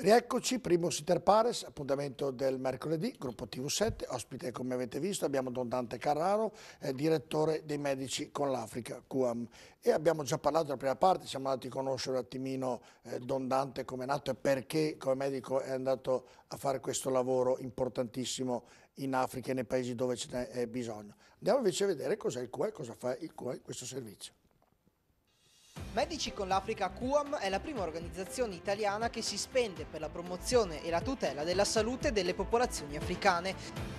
Rieccoci, primo Siter Pares, appuntamento del mercoledì, gruppo TV7, ospite come avete visto abbiamo Don Dante Carraro, eh, direttore dei Medici con l'Africa, QAM. E abbiamo già parlato della prima parte, siamo andati a conoscere un attimino eh, Don Dante come è nato e perché come medico è andato a fare questo lavoro importantissimo in Africa e nei paesi dove ce n'è eh, bisogno. Andiamo invece a vedere cos'è il QAM, cosa fa il QAM in questo servizio. Medici con l'Africa QAM è la prima organizzazione italiana che si spende per la promozione e la tutela della salute delle popolazioni africane.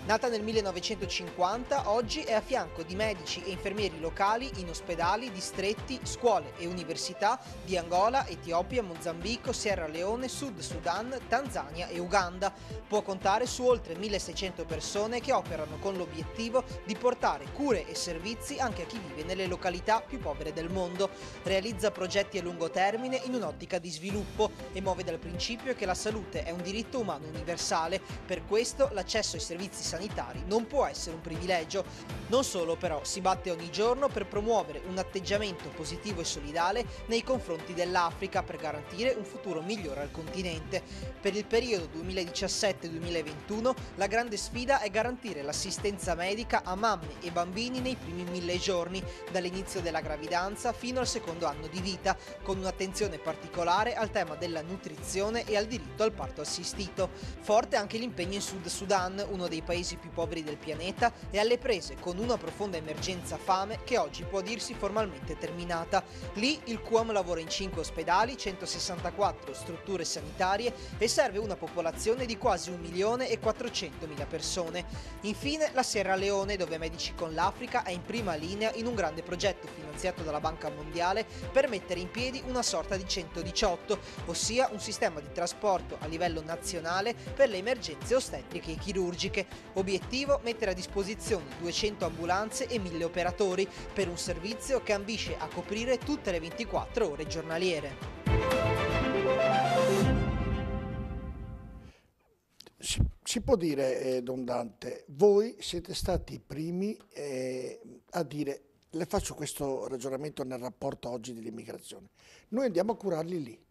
Nata nel 1950, oggi è a fianco di medici e infermieri locali in ospedali, distretti, scuole e università di Angola, Etiopia, Mozambico, Sierra Leone, Sud Sudan, Tanzania e Uganda. Può contare su oltre 1600 persone che operano con l'obiettivo di portare cure e servizi anche a chi vive nelle località più povere del mondo. Realizza realizza progetti a lungo termine in un'ottica di sviluppo e muove dal principio che la salute è un diritto umano universale, per questo l'accesso ai servizi sanitari non può essere un privilegio. Non solo però, si batte ogni giorno per promuovere un atteggiamento positivo e solidale nei confronti dell'Africa per garantire un futuro migliore al continente. Per il periodo 2017-2021 la grande sfida è garantire l'assistenza medica a mamme e bambini nei primi mille giorni, dall'inizio della gravidanza fino al secondo anno di vita, con un'attenzione particolare al tema della nutrizione e al diritto al parto assistito. Forte anche l'impegno in Sud Sudan, uno dei paesi più poveri del pianeta, e alle prese con una profonda emergenza fame che oggi può dirsi formalmente terminata. Lì il QAM lavora in 5 ospedali, 164 strutture sanitarie e serve una popolazione di quasi 1 milione e 400 mila persone. Infine la Sierra Leone, dove Medici con l'Africa è in prima linea in un grande progetto finanziario finanziato dalla Banca Mondiale per mettere in piedi una sorta di 118, ossia un sistema di trasporto a livello nazionale per le emergenze ostetriche e chirurgiche. Obiettivo mettere a disposizione 200 ambulanze e 1000 operatori per un servizio che ambisce a coprire tutte le 24 ore giornaliere. Si, si, può dire, eh, Don Dante, voi siete stati i primi eh, a dire le faccio questo ragionamento nel rapporto oggi dell'immigrazione. Noi andiamo a curarli lì,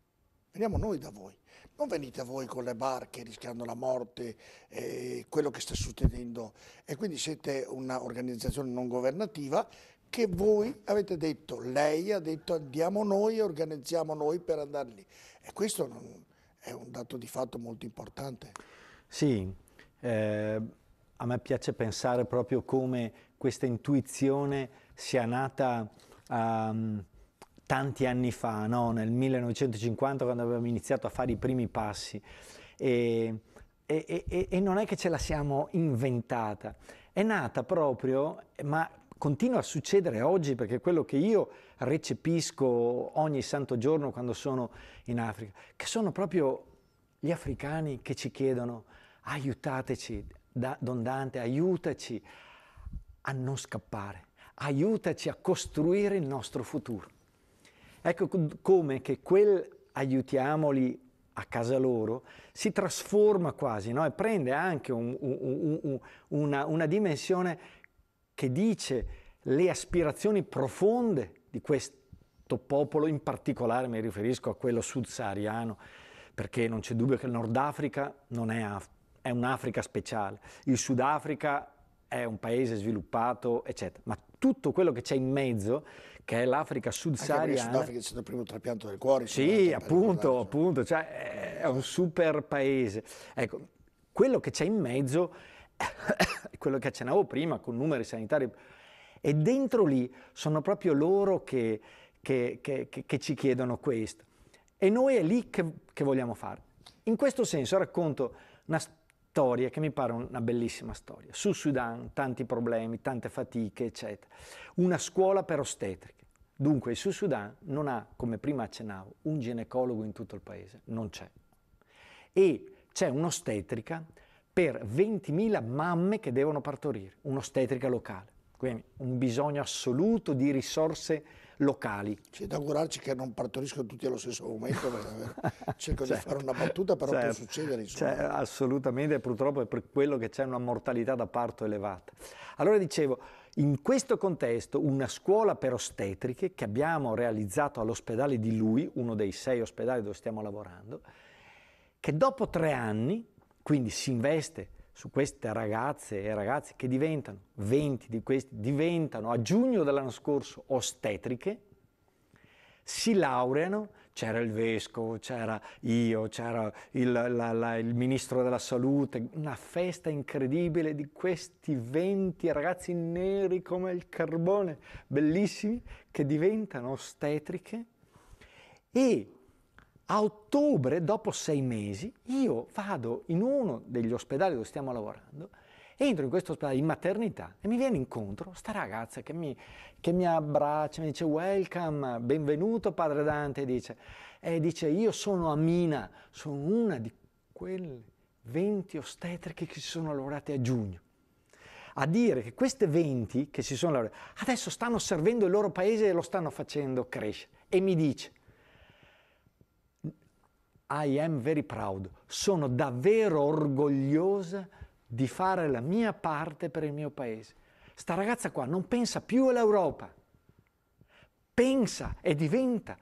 veniamo noi da voi. Non venite voi con le barche rischiando la morte, eh, quello che sta succedendo. E quindi siete un'organizzazione non governativa che voi avete detto, lei ha detto andiamo noi e organizziamo noi per andare lì. E questo non, è un dato di fatto molto importante. Sì, eh, a me piace pensare proprio come questa intuizione sia nata um, tanti anni fa, no? nel 1950 quando abbiamo iniziato a fare i primi passi e, e, e, e non è che ce la siamo inventata, è nata proprio, ma continua a succedere oggi perché quello che io recepisco ogni santo giorno quando sono in Africa, che sono proprio gli africani che ci chiedono aiutateci, da, Don Dante, aiutaci a non scappare, aiutaci a costruire il nostro futuro. Ecco come che quel aiutiamoli a casa loro si trasforma quasi no? e prende anche un, un, un, una, una dimensione che dice le aspirazioni profonde di questo popolo, in particolare mi riferisco a quello sud perché non c'è dubbio che il Nord Africa non è, Af- è un'Africa speciale, il Sud Africa è un paese sviluppato, eccetera, ma tutto quello che c'è in mezzo, che è l'Africa subsahariana. sahariana Anche Sudafrica è stato il primo trapianto del cuore. Sì, appunto, appunto, cioè, è un super paese. Ecco, quello che c'è in mezzo, è quello che accennavo prima con numeri sanitari, e dentro lì sono proprio loro che, che, che, che ci chiedono questo. E noi è lì che, vogliamo fare. In questo senso racconto una storia storia che mi pare una bellissima storia. Sul Sudan, tanti problemi, tante fatiche, eccetera. Una scuola per ostetriche. Dunque, il Sud Sudan non ha, come prima accennavo, un ginecologo in tutto il paese, non c'è. E c'è un'ostetrica per 20.000 mamme che devono partorire, un'ostetrica locale. Quindi un bisogno assoluto di risorse locali. C'è da augurarci che non partoriscono tutti allo stesso momento, cerco certo. di fare una battuta, però certo. può succedere. Cioè, assolutamente, purtroppo è per quello che c'è una mortalità da parto elevata. Allora dicevo, in questo contesto una scuola per ostetriche che abbiamo realizzato all'ospedale di Lui, uno dei sei ospedali dove stiamo lavorando, che dopo tre anni, quindi si investe su queste ragazze e ragazzi che diventano, 20 di questi diventano a giugno dell'anno scorso ostetriche, si laureano, c'era il vescovo, c'era io, c'era il, la, la, il, ministro della salute, una festa incredibile di questi 20 ragazzi neri come il carbone, bellissimi, che diventano ostetriche e a ottobre, dopo sei mesi, io vado in uno degli ospedali dove stiamo lavorando, entro in questo ospedale in maternità e mi viene incontro sta ragazza che mi, che mi abbraccia, mi dice welcome, benvenuto padre Dante, dice, e dice io sono Amina, sono una di quelle 20 ostetriche che si sono lavorate a giugno a dire che queste 20 che si sono lavorate adesso stanno servendo il loro paese e lo stanno facendo crescere. E mi dice, i am very proud, sono davvero orgogliosa di fare la mia parte per il mio paese. Sta ragazza qua non pensa più all'Europa, pensa e diventa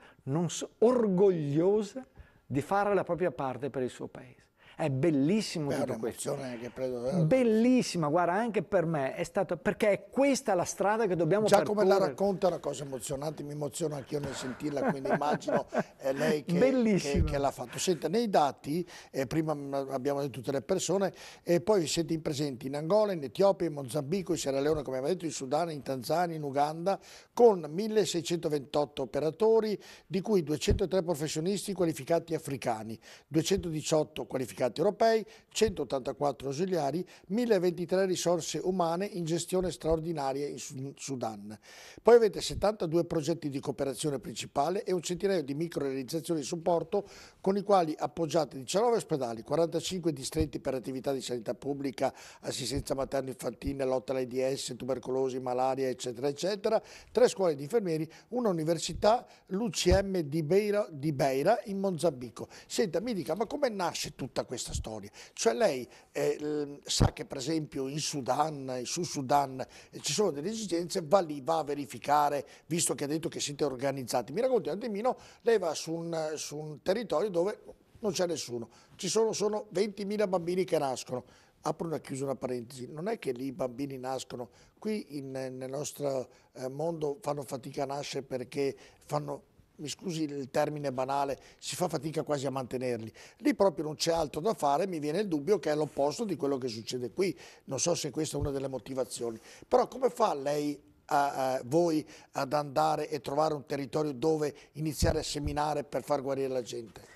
so, orgogliosa di fare la propria parte per il suo paese. È bellissimo Beh, tutto questo. Che prendo... Bellissima, guarda, anche per me è stata perché è questa la strada che dobbiamo Già percorrere. Già come la racconta è una cosa emozionante, mi emoziona io nel sentirla, quindi immagino è lei che, che, che l'ha fatto. Senta, nei dati, eh, prima abbiamo detto tutte le persone, e poi siete in presenti in Angola, in Etiopia, in Mozambico, in Sierra Leone, come abbiamo detto, in Sudan, in Tanzania, in Uganda, con 1628 operatori, di cui 203 professionisti qualificati africani, 218 qualificati mercati europei, 184 ausiliari, 1023 risorse umane in gestione straordinaria in Sudan. Poi avete 72 progetti di cooperazione principale e un centinaio di micro realizzazioni di supporto con i quali appoggiate 19 ospedali, 45 distretti per attività di sanità pubblica, assistenza materno-infantile, lotta all'AIDS, tubercolosi, malaria, eccetera, eccetera, tre scuole di infermieri, una università, l'UCM di Beira, di Beira in Mozambico. Senta, mi dica, ma come nasce tutta questa storia? Cioè lei eh, sa che per esempio in Sudan, in Sud Sudan, eh, ci sono delle esigenze, va lì, va a verificare, visto che ha detto che siete organizzati. Mi racconti un attimino, lei va su un, su un territorio dove non c'è nessuno. Ci sono, sono 20.000 bambini che nascono. Apro una chiusa, una parentesi, non è che lì i bambini nascono, qui in, nel nostro eh, mondo fanno fatica a nascere perché fanno mi scusi il termine banale, si fa fatica quasi a mantenerli. Lì proprio non c'è altro da fare, mi viene il dubbio che è l'opposto di quello che succede qui. Non so se questa è una delle motivazioni. Però come fa lei, a, a, voi, ad andare e trovare un territorio dove iniziare a seminare per far guarire la gente?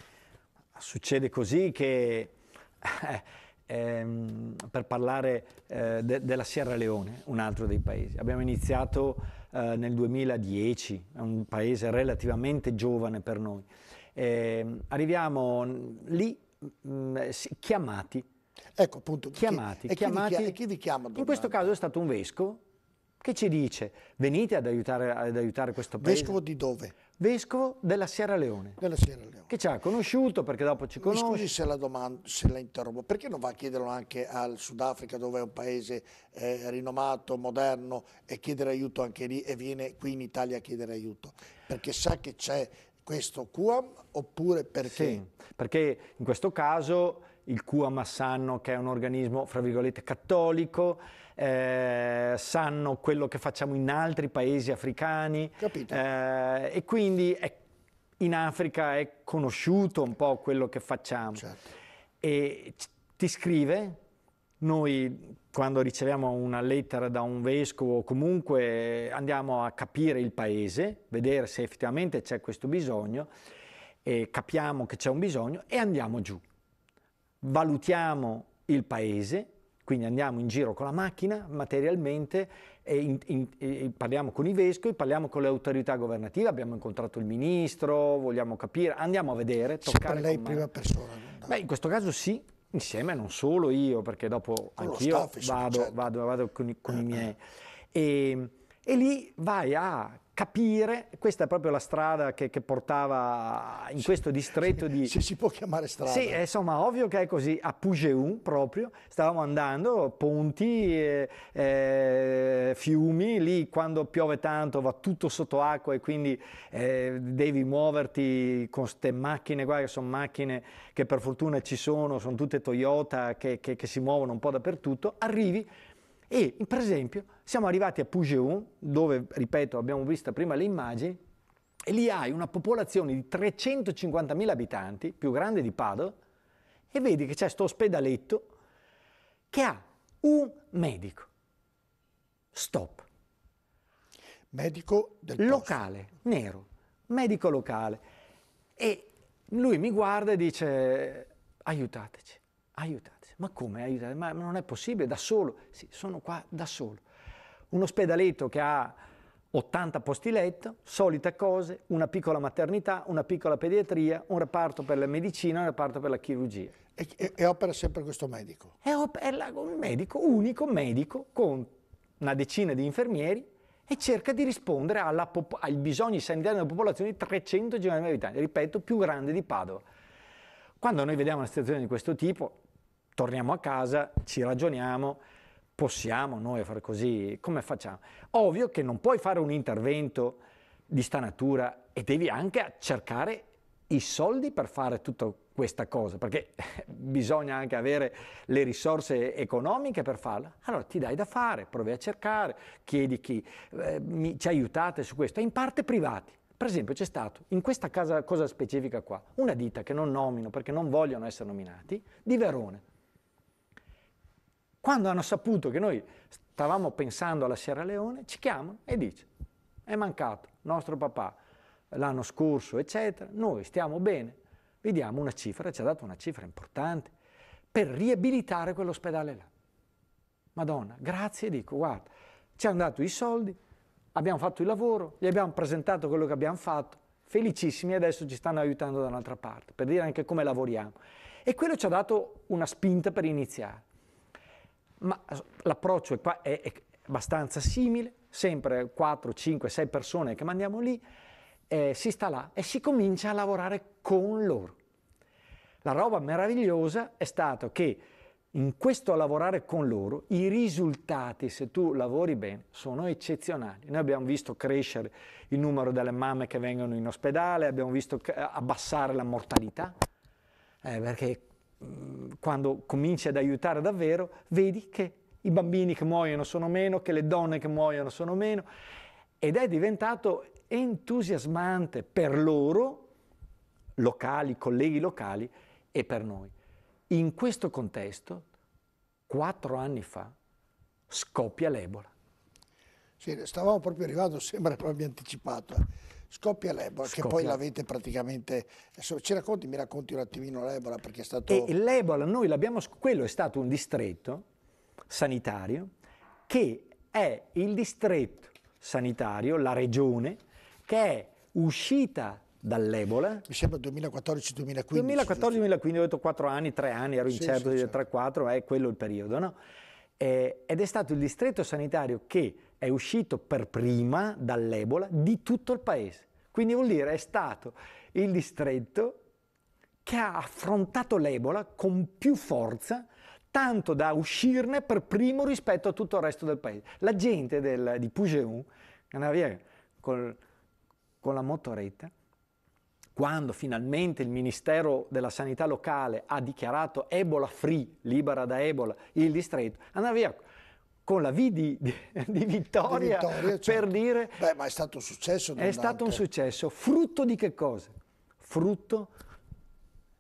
succede così che ehm, per parlare eh, de- della Sierra Leone, un altro dei paesi, abbiamo iniziato eh, nel 2010, è un paese relativamente giovane per noi. Eh, arriviamo lì mh, mm, eh, chiamati. Ecco appunto. Chiamati. Chi, chiamati. E chi vi chiama? Domani? In questo caso è stato un vescovo che ci dice venite ad aiutare, ad aiutare questo paese. Vescovo di dove? Vescovo della Sierra Leone. Della Sierra Leone. Che ci ha conosciuto perché dopo ci conosce. Mi scusi se la, domanda, se la interrompo, perché non va a chiederlo anche al Sudafrica dove è un paese eh, rinomato, moderno e chiedere aiuto anche lì e viene qui in Italia a chiedere aiuto? Perché sa che c'è questo QAM oppure perché? Sì, perché in questo caso il QAM a che è un organismo fra virgolette cattolico eh, sanno quello che facciamo in altri paesi africani. Capito. Eh, e quindi è, in Africa è conosciuto un po' quello che facciamo. Certo. E ti scrive, noi quando riceviamo una lettera da un vescovo comunque andiamo a capire il paese, vedere se effettivamente c'è questo bisogno e capiamo che c'è un bisogno e andiamo giù. Valutiamo il paese, quindi andiamo in giro con la macchina materialmente e, in, in, e parliamo con i vescovi, parliamo con le autorità governative, abbiamo incontrato il ministro, vogliamo capire, andiamo a vedere, toccare. Sempre lei in prima persona? No. Beh, in questo caso sì, insieme, non solo io, perché dopo con anch'io vado, certo. vado, vado, con, i, con eh, i eh. miei. E, ehm, e lì vai a capire, questa è proprio la strada che, che portava in sì, questo distretto sì, di... Se si può chiamare strada. Sì, eh, insomma, ovvio che è così, a Pugeu proprio, stavamo andando, ponti, eh, eh, fiumi, lì quando piove tanto va tutto sotto acqua e quindi eh, devi muoverti con queste macchine qua, che sono macchine che per fortuna ci sono, sono tutte Toyota che, che, che si muovono un po' dappertutto, arrivi e per esempio siamo arrivati a Pugeon, dove, ripeto, abbiamo visto prima le immagini, e lì hai una popolazione di 350.000 abitanti, più grande di Padova, e vedi che c'è questo ospedaletto che ha un medico. Stop. Medico del Locale, posto. nero, medico locale. E lui mi guarda e dice aiutateci, aiutateci ma come aiutare? Ma, non è possibile, da solo. Sì, sono qua da solo. Un ospedaletto che ha 80 posti letto, solite cose, una piccola maternità, una piccola pediatria, un reparto per la medicina, un reparto per la chirurgia. E, e, e opera sempre questo medico? È, opera, un medico, unico medico, con una decina di infermieri e cerca di rispondere ai bisogni sanitari della popolazione di 300 milioni di abitanti, ripeto, più grande di Padova. Quando noi vediamo una situazione di questo tipo, torniamo a casa, ci ragioniamo, possiamo noi fare così? Come facciamo? Ovvio che non puoi fare un intervento di sta natura e devi anche cercare i soldi per fare tutta questa cosa, perché bisogna anche avere le risorse economiche per farla. Allora ti dai da fare, provi a cercare, chiedi chi eh, mi, ci aiutate su questo, in parte privati. Per esempio c'è stato in questa casa, cosa specifica qua, una ditta che non nomino perché non vogliono essere nominati, di Verone. Quando hanno saputo che noi stavamo pensando alla Sierra Leone, ci chiamano e dice, è mancato nostro papà l'anno scorso, eccetera, noi stiamo bene, vi diamo una cifra, ci ha dato una cifra importante, per riabilitare quell'ospedale là. Madonna, grazie, dico, guarda, ci hanno dato i soldi, abbiamo fatto il lavoro, gli abbiamo presentato quello che abbiamo fatto, felicissimi adesso ci stanno aiutando da un'altra parte, per dire anche come lavoriamo. E quello ci ha dato una spinta per iniziare ma eh, l'approccio è, qua, è, è abbastanza simile, sempre 4, 5, 6 persone che mandiamo lì, eh, si sta là e si comincia a lavorare con loro. La roba meravigliosa è stata che in questo lavorare con loro i risultati, se tu lavori bene, sono eccezionali. Noi abbiamo visto crescere il numero delle mamme che vengono in ospedale, abbiamo visto abbassare la mortalità, eh, perché Mm, quando cominci ad aiutare davvero, vedi che i bambini che muoiono sono meno, che le donne che muoiono sono meno ed è diventato entusiasmante per loro, locali, colleghi locali e per noi. In questo contesto, quattro anni fa, scoppia l'Ebola. Sì, stavamo proprio arrivando, sembra che proprio anticipato. Eh. Scoppia l'Ebola, Scoppia. che poi l'avete praticamente... Ci racconti, mi racconti un attimino l'Ebola perché è stato... E l'Ebola, noi l'abbiamo... Quello è stato un distretto sanitario che è il distretto sanitario, la regione, che è uscita dall'Ebola. Mi sembra 2014-2015. 2014-2015, ho detto 4 anni, 3 anni, ero incerto sì, di 3-4, certo. è quello il periodo, no? Eh, ed è stato il distretto sanitario che è uscito per prima dall'Ebola di tutto il paese. Quindi vuol dire è stato il distretto che ha affrontato l'Ebola con più forza, tanto da uscirne per primo rispetto a tutto il resto del paese. La gente del, di Pugeon andava via col, con la motoretta, quando finalmente il Ministero della Sanità locale ha dichiarato Ebola free, libera da Ebola, il distretto, andava via con la V di, di, di vittoria, di vittoria certo. per dire... Beh, ma è stato un successo. È stato un successo, frutto di che cosa? Frutto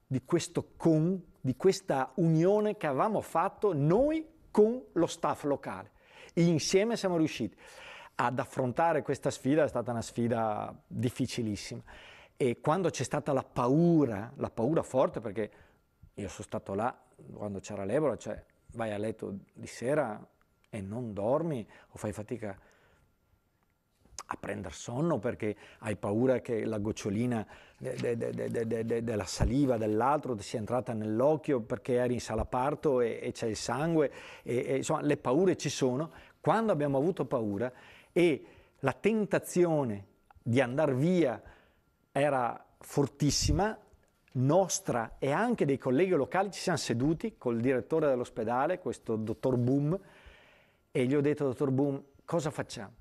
di questo con, di questa unione che avevamo fatto noi con lo staff locale. Insieme siamo riusciti ad affrontare questa sfida, è stata una sfida difficilissima. E quando c'è stata la paura, la paura forte, perché io sono stato là quando c'era l'Ebola, cioè vai a letto di sera e non dormi o fai fatica a prendere sonno perché hai paura che la gocciolina de, de, de, della saliva dell'altro sia entrata nell'occhio perché eri in sala parto e, e c'è il sangue, e, e, insomma le paure ci sono. Quando abbiamo avuto paura e la tentazione di andare via era fortissima, nostra e anche dei colleghi locali, ci siamo seduti col direttore dell'ospedale, questo dottor Boom, e gli ho detto, dottor Boom, cosa facciamo?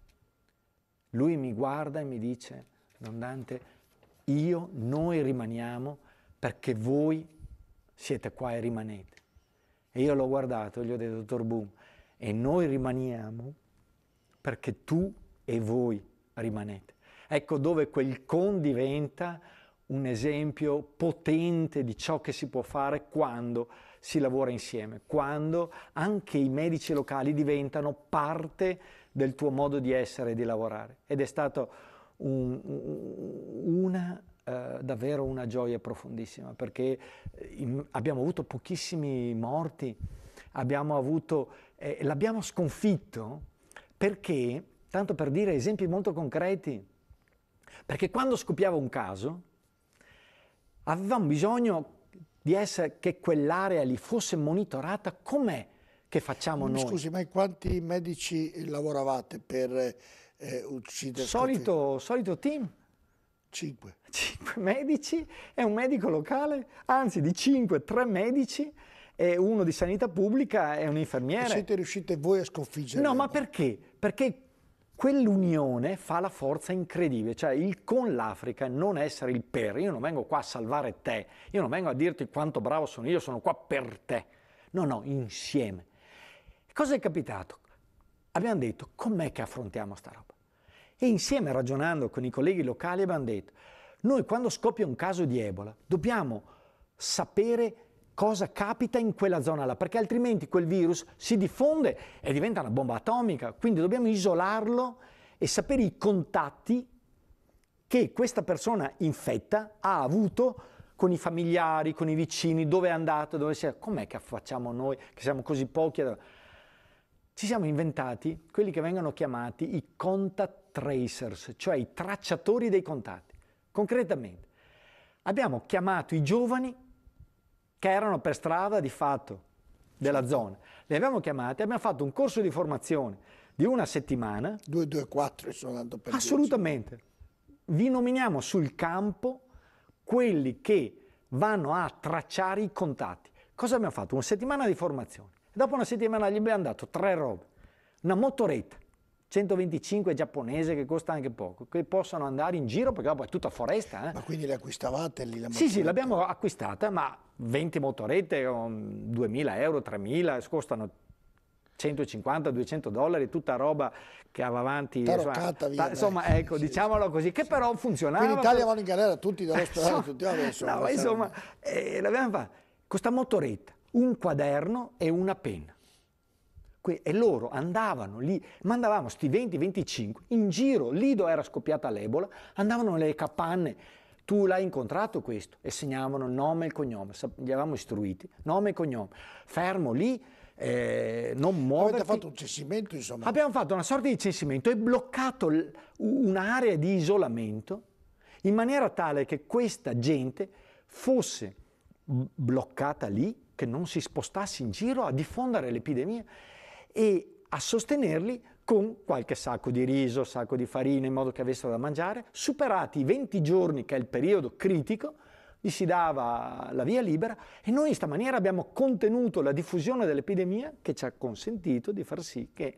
Lui mi guarda e mi dice, Don Dante, io, noi rimaniamo perché voi siete qua e rimanete. E io l'ho guardato e gli ho detto, dottor Boom, e noi rimaniamo perché tu e voi rimanete. Ecco dove quel con diventa un esempio potente di ciò che si può fare quando si lavora insieme, quando anche i medici locali diventano parte del tuo modo di essere e di lavorare. Ed è stata un, una Uh, davvero una gioia profondissima perché eh, abbiamo avuto pochissimi morti, abbiamo avuto, eh, l'abbiamo sconfitto perché, tanto per dire esempi molto concreti, perché quando scoppiava un caso avevamo bisogno di essere, che quell'area lì fosse monitorata com'è che facciamo Scusi, mm, noi. Scusi, ma quanti medici lavoravate per eh, uccidere? Solito, solito team. Cinque. 5 medici e un medico locale, anzi di cinque, tre medici e uno di sanità pubblica e un infermiere. E siete riusciti voi a sconfiggere? No, ma perché? Perché quell'unione fa la forza incredibile, cioè il con l'Africa non essere il per, io non vengo qua a salvare te, io non vengo a dirti quanto bravo sono io, sono qua per te, no, no, insieme. Cosa è capitato? Abbiamo detto, com'è che affrontiamo sta roba? E insieme ragionando con i colleghi locali abbiamo detto, noi quando scoppia un caso di Ebola dobbiamo sapere cosa capita in quella zona là, perché altrimenti quel virus si diffonde e diventa una bomba atomica, quindi dobbiamo isolarlo e sapere i contatti che questa persona infetta ha avuto con i familiari, con i vicini, dove è andato, dove si è. Com'è che facciamo noi, che siamo così pochi? Ci siamo inventati quelli che vengono chiamati i contact tracers, cioè i tracciatori dei contatti. Concretamente, abbiamo chiamato i giovani che erano per strada di fatto della zona. Li abbiamo chiamati, abbiamo fatto un corso di formazione di una settimana. 2-2-4 sono andato per Assolutamente. Dieci. Vi nominiamo sul campo quelli che vanno a tracciare i contatti. Cosa abbiamo fatto? Una settimana di formazione. Dopo una settimana gli abbiamo dato tre robe. Una motoretta, 125 giapponese che costa anche poco, che possano andare in giro perché dopo è tutta foresta. Eh. Ma quindi le acquistavate lì la Sì, sì, l'abbiamo acquistata, ma 20 motorette, 2.000 euro, 3.000, costano 150-200 dollari, tutta roba che aveva avanti. Insomma, via, insomma ecco, sì, diciamolo sì, così, che sì. però funzionava. Qui in Italia vanno in galera tutti dallo Stato, tutti adesso. No, ma insomma, eh, l'abbiamo fatto. Questa motoretta, un quaderno e una penna. Que- e loro andavano lì, mandavamo sti 20-25 in giro, lì dove era scoppiata l'ebola, andavano nelle capanne tu l'hai incontrato questo e segnavano nome e cognome, li avevamo istruiti, nome e cognome. Fermo lì, eh, non muoverti. Avete fatto un censimento insomma. Abbiamo fatto una sorta di censimento e bloccato l- un'area di isolamento in maniera tale che questa gente fosse bloccata lì, che non si spostasse in giro a diffondere l'epidemia e a sostenerli con qualche sacco di riso, sacco di farina in modo che avessero da mangiare. Superati i 20 giorni, che è il periodo critico, gli si dava la via libera e noi in questa maniera abbiamo contenuto la diffusione dell'epidemia che ci ha consentito di far sì che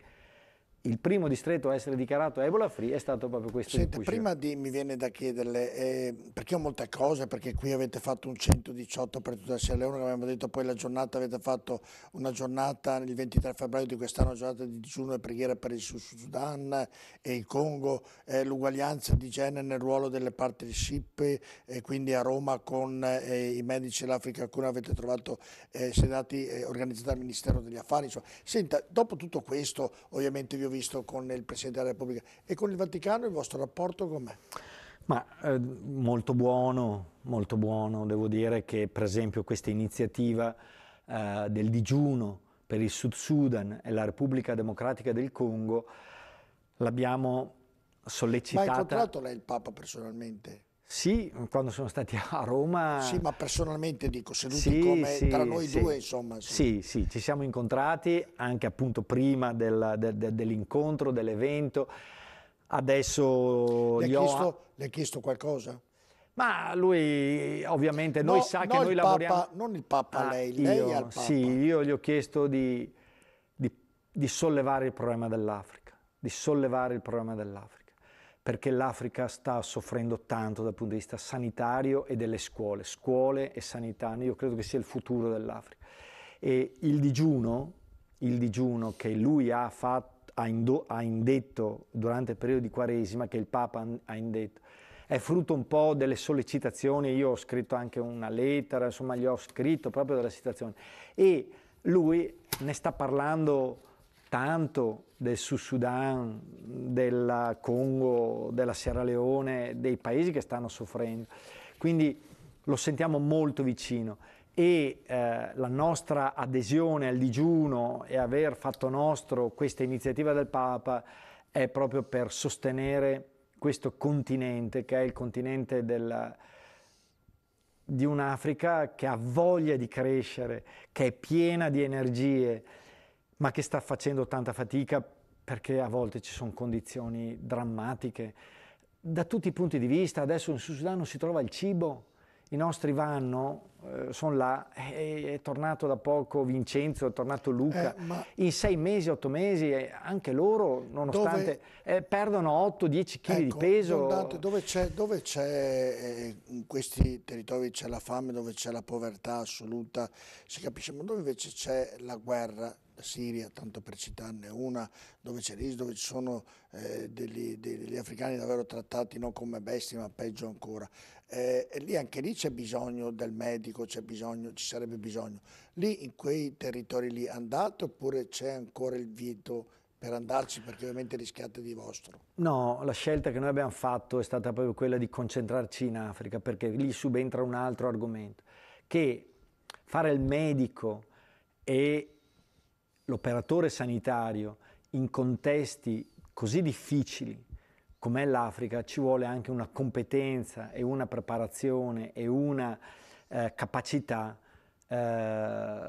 il primo distretto a essere dichiarato Ebola free è stato proprio questo Senta, di prima di, mi viene da chiederle, eh, perché ho molte cose, perché qui avete fatto un 118 per tutta la Sierra Leone, abbiamo detto poi la giornata, avete fatto una giornata il 23 febbraio di quest'anno, giornata di digiuno e preghiera per il Sud Sudan e il Congo, eh, l'uguaglianza di genere nel ruolo delle partnership, eh, quindi a Roma con eh, i medici dell'Africa, alcuni avete trovato eh, sedati eh, organizzati dal Ministero degli Affari. Insomma. Senta, dopo tutto questo, ovviamente vi ho visto con il Presidente della Repubblica e con il Vaticano il vostro rapporto com'è? Ma eh, molto buono, molto buono, devo dire che per esempio questa iniziativa eh, del digiuno per il Sud Sudan e la Repubblica Democratica del Congo l'abbiamo sollecitata. Ma ha incontrato lei il Papa personalmente? Sì, quando sono stati a Roma. Sì, ma personalmente dico, seduti sì, come sì, tra noi sì. due, insomma. Sì. sì, ci siamo incontrati anche appunto prima del, de, de, dell'incontro, dell'evento. Adesso. gli ho. chiesto, ho... le chiesto qualcosa? Ma lui ovviamente no, noi sa che noi lavoriamo. Papa, non il Papa, ah, lei, io, al Papa. Sì, io gli ho chiesto di, di, di sollevare il problema dell'Africa, di sollevare il problema dell'Africa perché l'Africa sta soffrendo tanto dal punto di vista sanitario e delle scuole, scuole e sanità, io credo che sia il futuro dell'Africa. E il digiuno, il digiuno che lui ha, fatto, ha, indo, ha indetto durante il periodo di Quaresima, che il Papa ha indetto, è frutto un po' delle sollecitazioni, io ho scritto anche una lettera, insomma gli ho scritto proprio della situazione e lui ne sta parlando tanto del Sud Sudan, del Congo, della Sierra Leone, dei paesi che stanno soffrendo. Quindi lo sentiamo molto vicino e eh, la nostra adesione al digiuno e aver fatto nostro questa iniziativa del Papa è proprio per sostenere questo continente che è il continente del, di un'Africa che ha voglia di crescere, che è piena di energie, ma che sta facendo tanta fatica perché a volte ci sono condizioni drammatiche. Da tutti i punti di vista, adesso in Sudan non si trova il cibo, i nostri vanno, eh, sono là, è, è, tornato da poco Vincenzo, è tornato Luca, eh, ma... in sei mesi, otto mesi, eh, anche loro, nonostante dove... Eh, perdono 8-10 kg ecco, di peso. Dante, dove c'è, dove c'è eh, in questi territori c'è la fame, dove c'è la povertà assoluta, si capisce, ma dove invece c'è la guerra, Siria, tanto per citarne una, dove c'è l'ISIS, dove ci sono eh, degli, degli, africani davvero trattati non come bestie ma peggio ancora. Eh, e lì anche lì c'è bisogno del medico, c'è bisogno, ci sarebbe bisogno. Lì in quei territori lì andate oppure c'è ancora il vieto per andarci perché ovviamente rischiate di vostro? No, la scelta che noi abbiamo fatto è stata proprio quella di concentrarci in Africa perché lì subentra un altro argomento, che fare il medico e l'operatore sanitario in contesti così difficili com'è l'Africa ci vuole anche una competenza e una preparazione e una eh, capacità eh,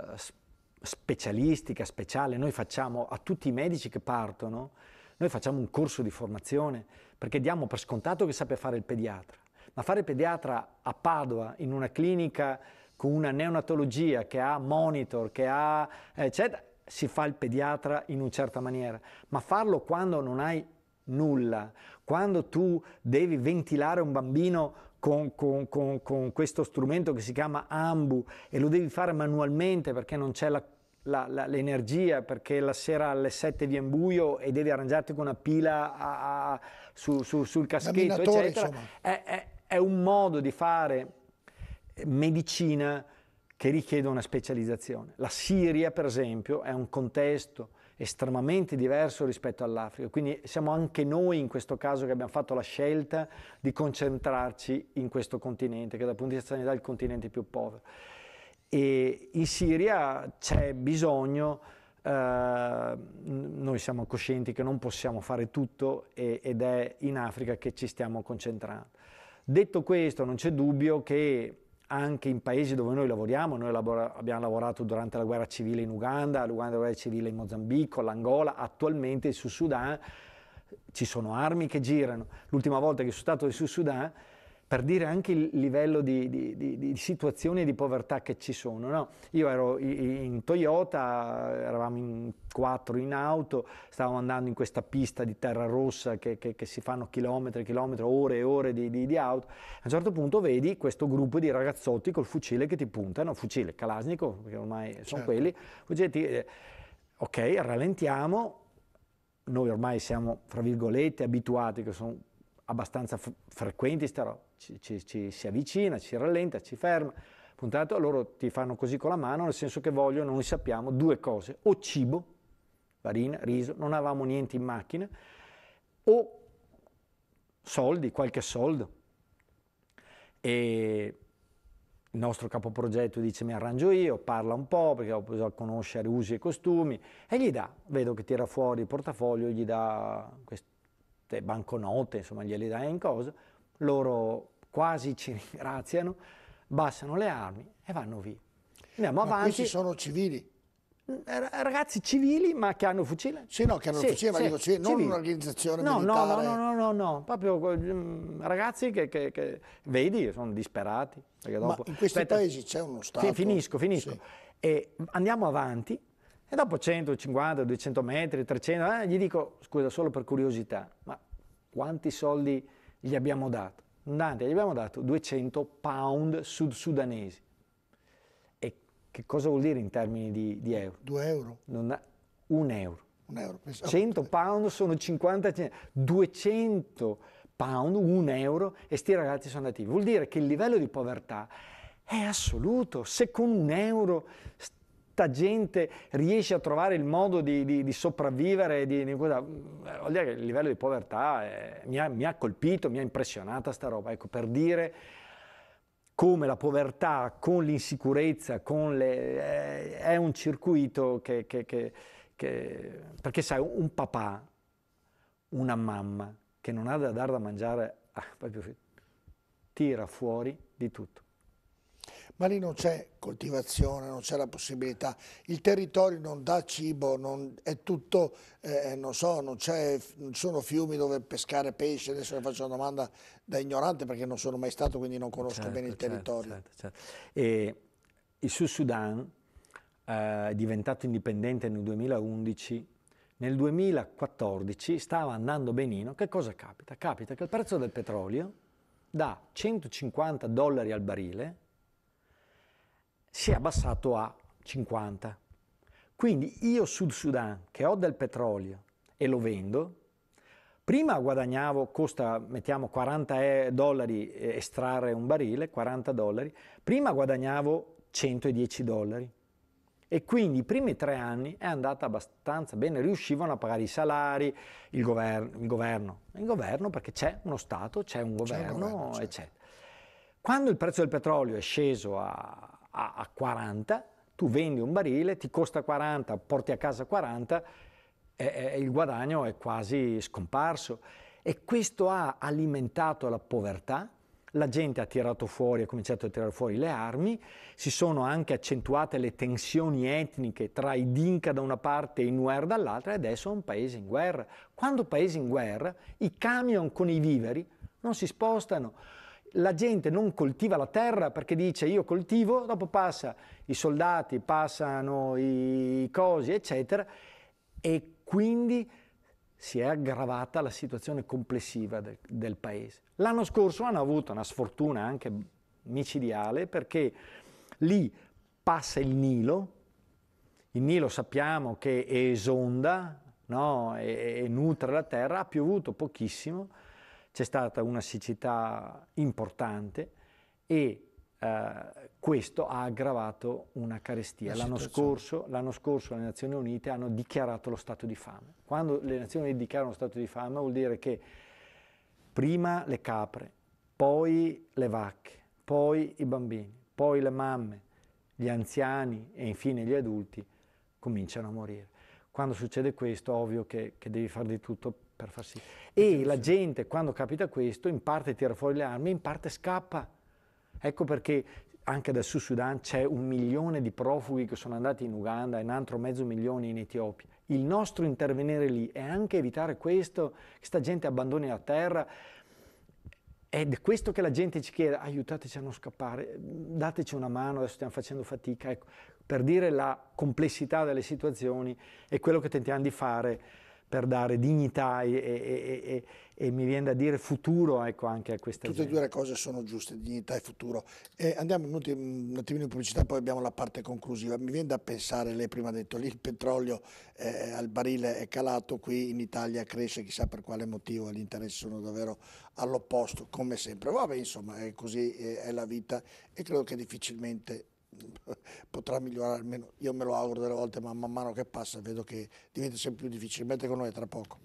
specialistica, speciale. Noi facciamo a tutti i medici che partono, noi facciamo un corso di formazione perché diamo per scontato che sappia fare il pediatra. Ma fare il pediatra a Padova, in una clinica con una neonatologia che ha monitor, che ha eccetera, si fa il pediatra in una certa maniera, ma farlo quando non hai nulla, quando tu devi ventilare un bambino con, con, con, con questo strumento che si chiama ambu e lo devi fare manualmente perché non c'è la la, la, l'energia perché la sera alle 7 viene buio e devi arrangiarti con una pila a, a, su, su, sul caschetto, eccetera. È, è, è, un modo di fare medicina che richiede una specializzazione. La Siria, per esempio, è un contesto estremamente diverso rispetto all'Africa, quindi siamo anche noi in questo caso che abbiamo fatto la scelta di concentrarci in questo continente, che dal punto di vista sanitario è il continente più povero. E in Siria c'è bisogno Uh, noi siamo coscienti che non possiamo fare tutto e, ed è in Africa che ci stiamo concentrando. Detto questo, non c'è dubbio che anche in paesi dove noi lavoriamo, noi labora- abbiamo lavorato durante la guerra civile in Uganda, l'Uganda guerra civile in Mozambico, l'Angola, attualmente sul Sudan, ci sono armi che girano. L'ultima volta che sono stato sul Sud Sudan per dire anche il livello di, di, di, di situazioni e di povertà che ci sono. No? Io ero in Toyota, eravamo in quattro in auto, stavamo andando in questa pista di terra rossa che, che, che si fanno chilometri e chilometri, ore e ore di, auto. A un certo punto vedi questo gruppo di ragazzotti col fucile che ti puntano, fucile Kalashnikov, perché ormai sono certo. quelli, fucile, eh, ok, rallentiamo, noi ormai siamo, fra virgolette, abituati, che sono abbastanza frequenti, sta roba ci, ci, ci, si avvicina, ci rallenta, ci ferma. Puntato, loro ti fanno così con la mano, nel senso che vogliono, noi sappiamo, due cose, o cibo, farina, riso, non avevamo niente in macchina, o soldi, qualche soldo. E il nostro capoprogetto dice mi arrangio io, parla un po' perché ho bisogno di conoscere usi e costumi e gli dà, vedo che tira fuori il portafoglio, gli dà queste banconote, insomma gliele dà in cosa, loro quasi ci ringraziano, bassano le armi e vanno via. Andiamo ma avanti. Questi sono civili. Eh, ragazzi civili ma che hanno fucile? Sì, no, che hanno sì, fucile, sì, ma dico, civili, non un'organizzazione no, militare. No, no, no, no, no, proprio mm, ragazzi che, che, che vedi, sono disperati. Dopo, in questi aspetta, paesi c'è uno Stato. Sì, finisco, finisco. E andiamo avanti e dopo 150, 200 metri, 300, eh, gli dico, scusa, solo per curiosità, ma quanti soldi gli abbiamo dato? Andante, gli abbiamo dato 200 pound sud-sudanesi. E che cosa vuol dire in termini di, di euro? 2 euro. Ha, un euro. Un euro. 100 pound sono 50 centesimi. 200 pound, un euro, e sti ragazzi sono andati. Vuol dire che il livello di povertà è assoluto. Se con un euro gente riesce a trovare il modo di, di, di sopravvivere, di, di, vuol dire che il livello di povertà è, eh, mi, ha, mi, ha, colpito, mi ha impressionata sta roba, ecco, per dire come la povertà con l'insicurezza, con le, è, eh, è, un circuito che, che, che, che, perché sai, un papà, una mamma che non ha da dare da mangiare, ah, proprio, tira fuori di tutto ma lì non c'è coltivazione, non c'è la possibilità, il territorio non dà cibo, non, è tutto, eh, eh non so, non, non, sono fiumi dove pescare pesce, adesso le faccio una domanda da ignorante perché non sono mai stato, quindi non conosco certo, bene il certo, certo, territorio. Certo, certo. E il Sud Sudan eh, è diventato indipendente nel 2011 nel 2014 stava andando benino, che cosa capita? Capita che il prezzo del petrolio da 150 dollari al barile si è abbassato a 50. Quindi io Sud Sudan, che ho del petrolio e lo vendo, prima guadagnavo, costa mettiamo 40 eh, dollari eh, estrarre un barile, 40 dollari, prima guadagnavo 110 dollari. E quindi i primi tre anni è andata abbastanza bene, riuscivano a pagare i salari, il, gover- il governo. Il governo perché c'è uno Stato, c'è un governo, c'è un governo certo. eccetera. Certo. Quando il prezzo del petrolio è sceso a a, a 40, tu vendi un barile, ti costa 40, porti a casa 40, eh, il guadagno è quasi scomparso. E questo ha alimentato la povertà, la gente ha tirato fuori, ha cominciato a tirare fuori le armi, si sono anche accentuate le tensioni etniche tra i Dinka da una parte e i Nuer dall'altra e adesso è un paese in guerra. Quando paese in guerra, i camion con i viveri non si spostano, la gente non coltiva la terra perché dice io coltivo, dopo passa i soldati, passano i cosi, eccetera, e quindi si è aggravata la situazione complessiva del, del paese. L'anno scorso hanno avuto una sfortuna anche micidiale perché lì passa il Nilo, il Nilo sappiamo che esonda no? e, e nutre la terra, ha piovuto pochissimo, c'è stata una siccità importante e eh, questo ha aggravato una carestia. L'anno scorso, l'anno scorso, le Nazioni Unite hanno dichiarato lo stato di fame. Quando le Nazioni Unite dichiarano lo stato di fame vuol dire che prima le capre, poi le vacche, poi i bambini, poi le mamme, gli anziani e infine gli adulti cominciano a morire. Quando succede questo, ovvio che, che devi fare di tutto per far sì. E la gente, quando capita questo, in parte tira fuori le armi, in parte scappa. Ecco perché anche dal Sud Sudan c'è un milione di profughi che sono andati in Uganda e un altro mezzo milione in Etiopia. Il nostro intervenire lì è anche evitare questo, che questa gente abbandoni la terra. Ed È questo che la gente ci chiede, aiutateci a non scappare, dateci una mano, adesso stiamo facendo fatica. Ecco, per dire la complessità delle situazioni è quello che tentiamo di fare per dare dignità e, e, e, e, mi viene da dire futuro ecco, anche a questa Tutte e due le cose sono giuste, dignità e futuro. E andiamo un, un attimino in pubblicità, poi abbiamo la parte conclusiva. Mi viene da pensare, lei prima ha detto lì il petrolio eh, al barile è calato, qui in Italia cresce, chissà per quale motivo, gli interessi sono davvero all'opposto, come sempre. Vabbè, insomma, è così eh, è la vita e credo che difficilmente potrà migliorare almeno, io me lo auguro delle volte, ma man mano che passa vedo che diventa sempre più difficile, mentre con noi tra poco.